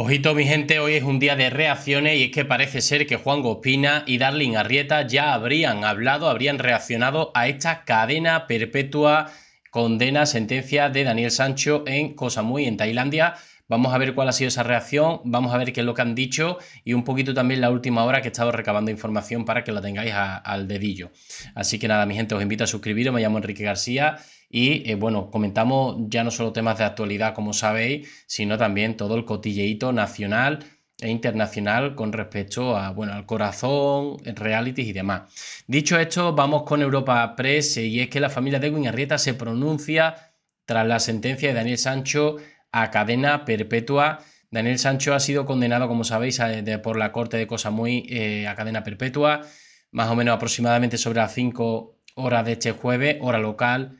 Ojito mi gente, hoy es un día de reacciones y es que parece ser que Juan Gospina y Darling Arrieta ya habrían hablado, habrían reaccionado a esta cadena perpetua condena, sentencia de Daniel Sancho en cosa muy en Tailandia, Vamos a ver cuál ha sido esa reacción, vamos a ver qué es lo que han dicho y un poquito también la última hora que he estado recabando información para que la tengáis al dedillo. Así que nada, mi gente, os invito a suscribiros. Me llamo Enrique García. Y eh, bueno, comentamos ya no solo temas de actualidad, como sabéis, sino también todo el cotilleíto nacional e internacional con respecto a, bueno, al corazón, realities y demás. Dicho esto, vamos con Europa Press y es que la familia de Guiñarrieta se pronuncia tras la sentencia de Daniel Sancho a cadena perpetua. Daniel Sancho ha sido condenado, como sabéis, por la Corte de Cosamuy muy eh, a cadena perpetua, más o menos aproximadamente sobre las 5 horas de este jueves, hora local.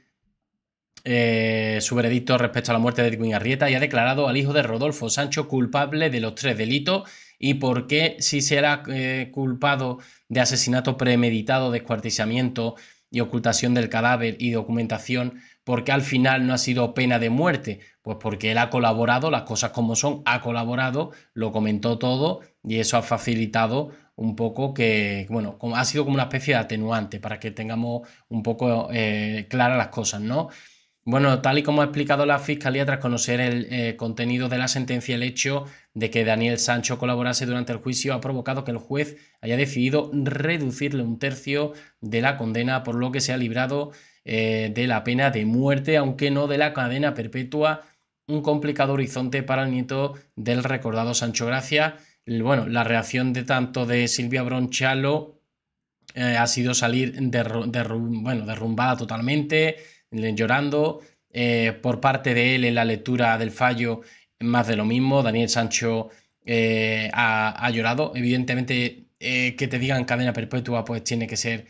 Eh, su veredicto respecto a la muerte de Edwin Arrieta y ha declarado al hijo de Rodolfo Sancho culpable de los tres delitos y por qué si será eh, culpado de asesinato premeditado, descuartizamiento y ocultación del cadáver y documentación, porque al final no ha sido pena de muerte, pues porque él ha colaborado, las cosas como son, ha colaborado, lo comentó todo y eso ha facilitado un poco que, bueno, ha sido como una especie de atenuante para que tengamos un poco eh, claras las cosas, ¿no? Bueno, tal y como ha explicado la Fiscalía tras conocer el eh, contenido de la sentencia, el hecho de que Daniel Sancho colaborase durante el juicio ha provocado que el juez haya decidido reducirle un tercio de la condena, por lo que se ha librado eh, de la pena de muerte, aunque no de la cadena perpetua un complicado horizonte para el nieto del recordado Sancho Gracia. Bueno, la reacción de tanto de Silvia Bronchalo eh, ha sido salir bueno, derrumbada totalmente, llorando. Eh, por parte de él en la lectura del fallo, más de lo mismo. Daniel Sancho eh, ha, llorado. Evidentemente, que te digan cadena perpetua, pues tiene que ser,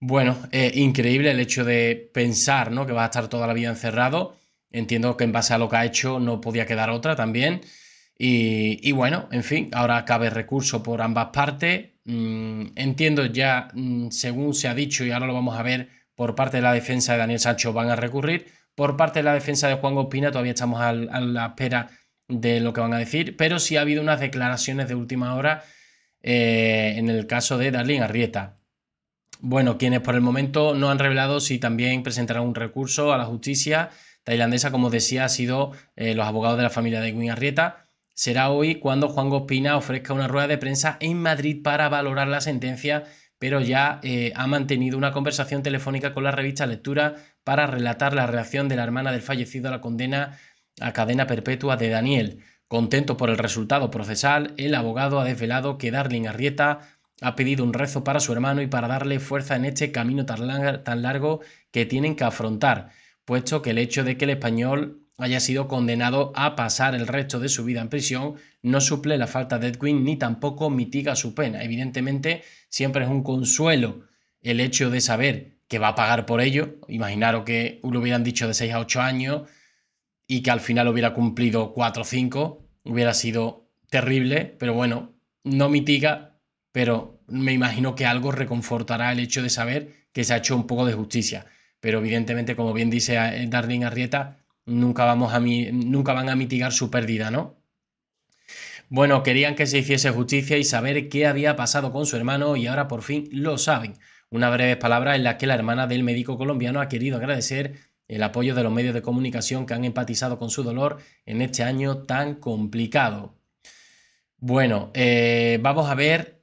bueno, increíble el hecho de pensar ¿no? que va a estar toda la vida encerrado Entiendo que en base a lo que ha hecho no podía quedar otra también. Y, bueno, en fin, ahora cabe recurso por ambas partes. Mm, entiendo ya, mm, según se ha dicho, y ahora lo vamos a ver, por parte de la defensa de Daniel Sancho van a recurrir. Por parte de la defensa de Juan Gospina, todavía estamos a la espera de lo que van a decir, pero sí ha habido unas declaraciones de última hora eh, en el caso de Darlene Arrieta. Bueno, quienes por el momento no han revelado si también presentarán un recurso a la justicia tailandesa, como decía, ha sido eh, los abogados de la familia de Gwyn Arrieta. Será hoy cuando Juan Gospina ofrezca una rueda de prensa en Madrid para valorar la sentencia, pero ya eh, ha mantenido una conversación telefónica con la revista Lectura para relatar la reacción de la hermana del fallecido a la condena a cadena perpetua de Daniel. Contento por el resultado procesal, el abogado ha desvelado que Darling Arrieta ha pedido un rezo para su hermano y para darle fuerza en este camino tan, largo que tienen que afrontar puesto que el hecho de que el español haya sido condenado a pasar el resto de su vida en prisión no suple la falta de Edwin ni tampoco mitiga su pena. Evidentemente, siempre es un consuelo el hecho de saber que va a pagar por ello. Imaginaros que lo hubieran dicho de 6 a 8 años y que al final hubiera cumplido 4 o 5, hubiera sido terrible, pero bueno, no mitiga, pero me imagino que algo reconfortará el hecho de saber que se ha hecho un poco de justicia pero evidentemente, como bien dice eh, Darlene Arrieta, nunca, vamos a nunca van a mitigar su pérdida, ¿no? Bueno, querían que se hiciese justicia y saber qué había pasado con su hermano y ahora por fin lo saben. Una breve palabra en la que la hermana del médico colombiano ha querido agradecer el apoyo de los medios de comunicación que han empatizado con su dolor en este año tan complicado. Bueno, eh, vamos a ver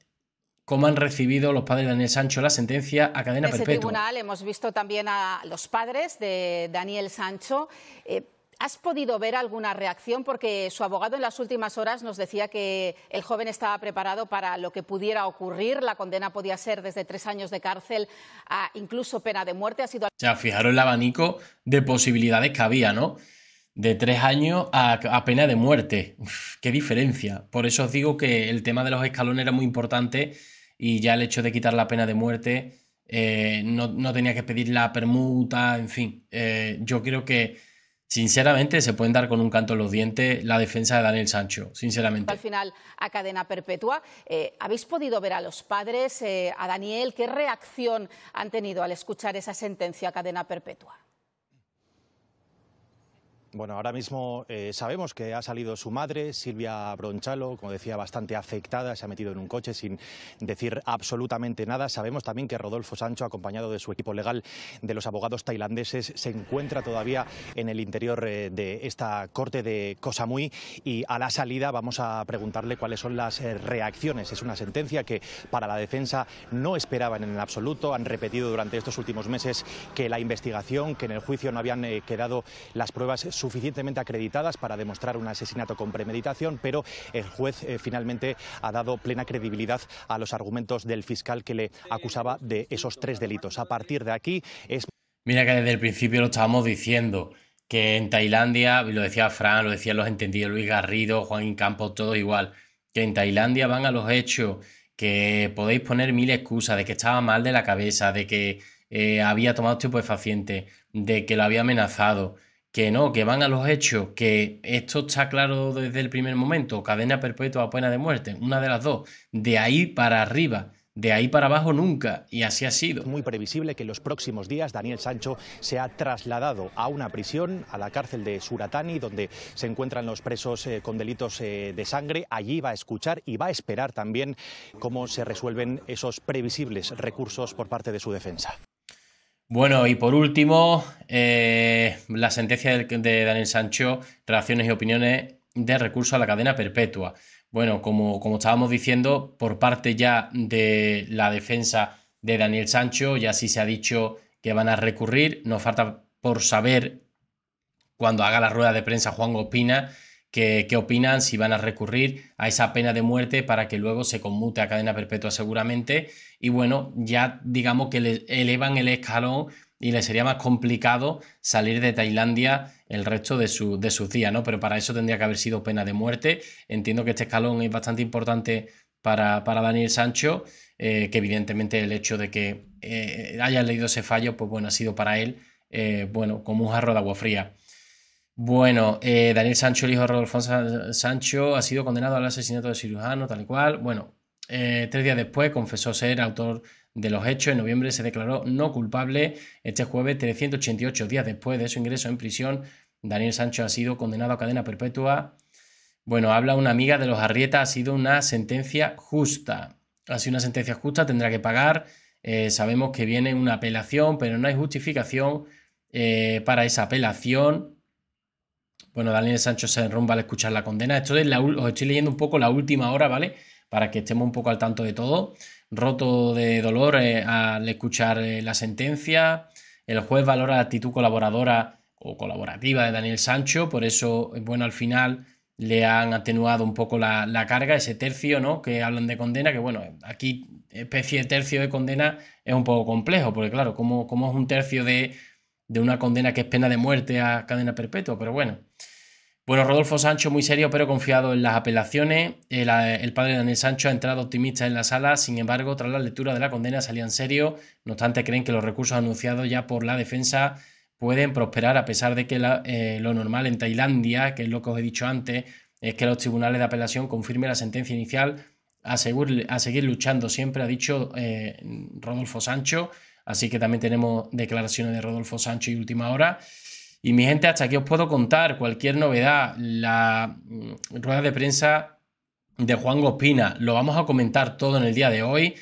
cómo han recibido los padres de Daniel Sancho la sentencia a cadena en ese perpetua. tribunal hemos visto también a los padres de Daniel Sancho. Eh, ¿Has podido ver alguna reacción? Porque su abogado en las últimas horas nos decía que el joven estaba preparado para lo que pudiera ocurrir. La condena podía ser desde tres años de cárcel a incluso pena de muerte. Ha sido... O sea, fijaros el abanico de posibilidades que había, ¿no? de tres años a, pena de muerte. qué diferencia. Por eso os digo que el tema de los escalones era muy importante y ya el hecho de quitar la pena de muerte eh, no, tenía que pedir la permuta, en fin. Eh, yo creo que, sinceramente, se pueden dar con un canto en los dientes la defensa de Daniel Sancho, sinceramente. Al final, a cadena perpetua, eh, ¿habéis podido ver a los padres, a Daniel, qué reacción han tenido al escuchar esa sentencia a cadena perpetua? Bueno, ahora mismo eh, sabemos que ha salido su madre, Silvia Bronchalo, como decía, bastante afectada, se ha metido en un coche sin decir absolutamente nada. Sabemos también que Rodolfo Sancho, acompañado de su equipo legal de los abogados tailandeses, se encuentra todavía en el interior eh, de esta corte de Kosamui y a la salida vamos a preguntarle cuáles son las eh, reacciones. Es una sentencia que para la defensa no esperaban en absoluto, han repetido durante estos últimos meses que la investigación, que en el juicio no habían quedado las pruebas suficientes suficientemente acreditadas para demostrar un asesinato con premeditación, pero el juez eh, finalmente ha dado plena credibilidad a los argumentos del fiscal que le acusaba de esos tres delitos. A partir de aquí es... Mira que desde el principio lo estábamos diciendo, que en Tailandia, lo decía Fran, lo decían los entendidos Luis Garrido, Juan Campos, todo igual, que en Tailandia van a los hechos, que podéis poner mil excusas de que estaba mal de la cabeza, de que eh, había tomado estupefaciente, de que lo había amenazado, que no, que van a los hechos, que esto está claro desde el primer momento, cadena perpetua o pena de muerte, una de las dos, de ahí para arriba. De ahí para abajo nunca, y así ha sido. Muy previsible que en los próximos días Daniel Sancho sea trasladado a una prisión, a la cárcel de Suratani, donde se encuentran los presos eh, con delitos eh, de sangre. Allí va a escuchar y va a esperar también cómo se resuelven esos previsibles recursos por parte de su defensa. Bueno, y por último, eh, la sentencia de Daniel Sancho, relaciones y opiniones de recurso a la cadena perpetua. Bueno, como, como estábamos diciendo, por parte ya de la defensa de Daniel Sancho, ya sí se ha dicho que van a recurrir. Nos falta por saber cuando haga la rueda de prensa Juan Gopina qué opinan si van a recurrir a esa pena de muerte para que luego se conmute a cadena perpetua seguramente. Y bueno, ya digamos que le elevan el escalón y le sería más complicado salir de Tailandia el resto de, su, de sus días, ¿no? Pero para eso tendría que haber sido pena de muerte. Entiendo que este escalón es bastante importante para, para, Daniel Sancho, eh, que evidentemente el hecho de que eh, haya leído ese fallo, pues bueno, ha sido para él, eh, bueno, como un jarro de agua fría. Bueno, eh, Daniel Sancho, el hijo de Rodolfo Sancho, ha sido condenado al asesinato de cirujano, tal y cual. Bueno, eh, tres días después confesó ser autor de los hechos. En noviembre se declaró no culpable. Este jueves, 388 días después de su ingreso en prisión, Daniel Sancho ha sido condenado a cadena perpetua. Bueno, habla una amiga de los Arrieta, ha sido una sentencia justa. Ha sido una sentencia justa, tendrá que pagar. Eh, sabemos que viene una apelación, pero no hay justificación para esa apelación bueno, Daniel Sancho se enrumba al escuchar la condena. Esto es os estoy leyendo un poco la última hora, ¿vale? Para que estemos un poco al tanto de todo. Roto de dolor eh, al escuchar eh, la sentencia. El juez valora la actitud colaboradora o colaborativa de Daniel Sancho. Por eso, bueno, al final le han atenuado un poco la, carga, ese tercio, ¿no? Que hablan de condena, que bueno, aquí especie de tercio de condena es un poco complejo, porque claro, como, como es un tercio de, de una condena que es pena de muerte a cadena perpetua, pero bueno. Bueno, Rodolfo Sancho muy serio pero confiado en las apelaciones. El, padre padre Daniel Sancho ha entrado optimista en la sala, sin embargo, tras la lectura de la condena en serio. No obstante, creen que los recursos anunciados ya por la defensa pueden prosperar a pesar de que eh, lo normal en Tailandia, que es lo que os he dicho antes, es que los tribunales de apelación confirmen la sentencia inicial a, seguir, luchando siempre, ha dicho eh, Rodolfo Sancho. Así que también tenemos declaraciones de Rodolfo Sancho y última hora. Y mi gente, hasta aquí os puedo contar cualquier novedad. La mm, rueda de prensa de Juan Gospina lo vamos a comentar todo en el día de hoy.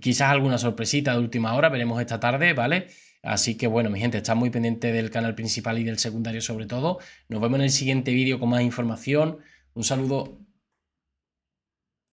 quizás alguna sorpresita de última hora, veremos esta tarde, ¿vale? Así que bueno, mi gente, está muy pendiente del canal principal y del secundario sobre todo. Nos vemos en el siguiente vídeo con más información. Un saludo.